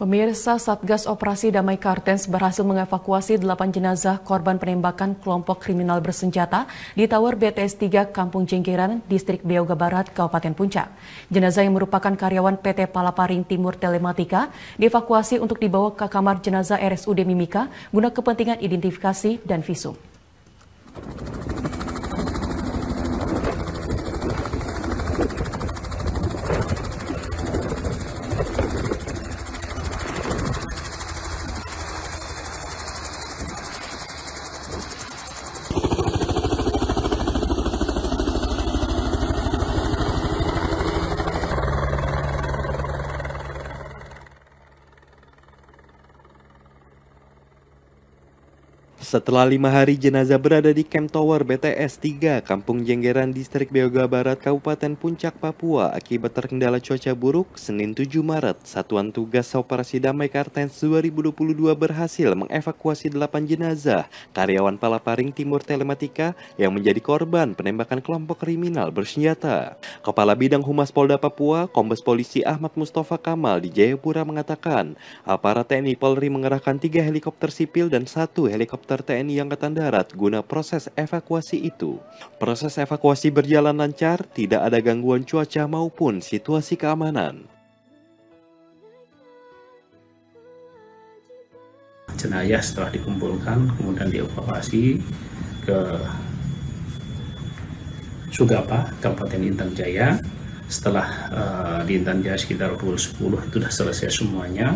Pemirsa Satgas Operasi Damai Kartens berhasil mengevakuasi delapan jenazah korban penembakan kelompok kriminal bersenjata di Tower BTS 3 Kampung Jengkiran, Distrik Beoga Barat, Kabupaten Puncak. Jenazah yang merupakan karyawan PT Palaparing Timur Telematika dievakuasi untuk dibawa ke kamar jenazah RSUD Mimika guna kepentingan identifikasi dan visum. Setelah lima hari jenazah berada di Camp Tower BTS 3, Kampung Jenggeran, Distrik Beoga Barat, Kabupaten Puncak, Papua akibat terkendala cuaca buruk, Senin 7 Maret, Satuan Tugas Operasi Damai Kartens 2022 berhasil mengevakuasi delapan jenazah karyawan Palaparing Timur Telematika yang menjadi korban penembakan kelompok kriminal bersenjata. Kepala Bidang Humas Polda Papua, Kombes Polisi Ahmad Mustafa Kamal di Jayapura mengatakan, aparat TNI Polri mengerahkan tiga helikopter sipil dan satu helikopter helikopter TNI Angkatan Darat guna proses evakuasi itu. Proses evakuasi berjalan lancar, tidak ada gangguan cuaca maupun situasi keamanan. Jenayah setelah dikumpulkan, kemudian dievakuasi ke Sugapa, Kabupaten Intan Jaya. Setelah uh, di Intan Jaya sekitar pukul 10 itu sudah selesai semuanya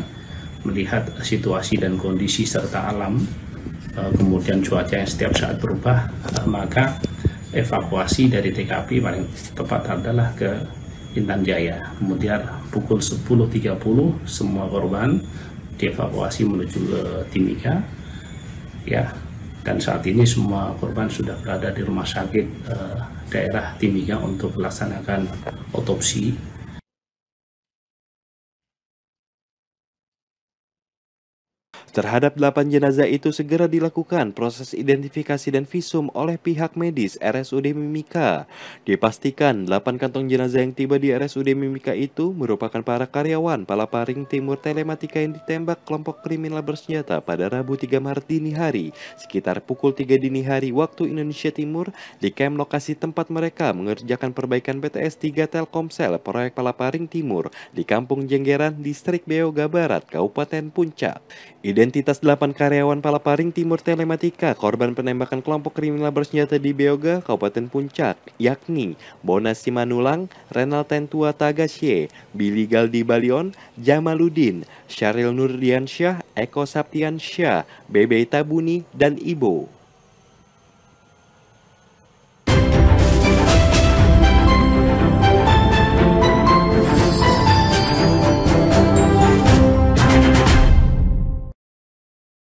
melihat situasi dan kondisi serta alam Eh, kemudian cuaca yang setiap saat berubah, eh, maka evakuasi dari TKP paling tepat adalah ke Intan Jaya. Kemudian pukul 10.30 semua korban dievakuasi menuju ke eh, Timika. Ya, dan saat ini semua korban sudah berada di rumah sakit daerah Timika untuk melaksanakan otopsi Terhadap delapan jenazah itu segera dilakukan proses identifikasi dan visum oleh pihak medis RSUD Mimika. Dipastikan delapan kantong jenazah yang tiba di RSUD Mimika itu merupakan para karyawan Palaparing Timur Telematika yang ditembak kelompok kriminal bersenjata pada Rabu 3 Maret dini hari sekitar pukul 3 dini hari waktu Indonesia Timur di kem lokasi tempat mereka mengerjakan perbaikan BTS 3 Telkomsel proyek Palaparing Timur di Kampung Jenggeran, Distrik Beoga Barat, Kabupaten Puncak. Identitas delapan karyawan Palaparing Timur Telematika korban penembakan kelompok kriminal bersenjata di Beoga, Kabupaten Puncak, yakni Bonas Simanulang, Renal Tentua Tagasye, Billy Galdi Balion, Jamaludin, Syaril Nurdiansyah, Eko Saptiansyah, Bebe Tabuni, dan Ibo.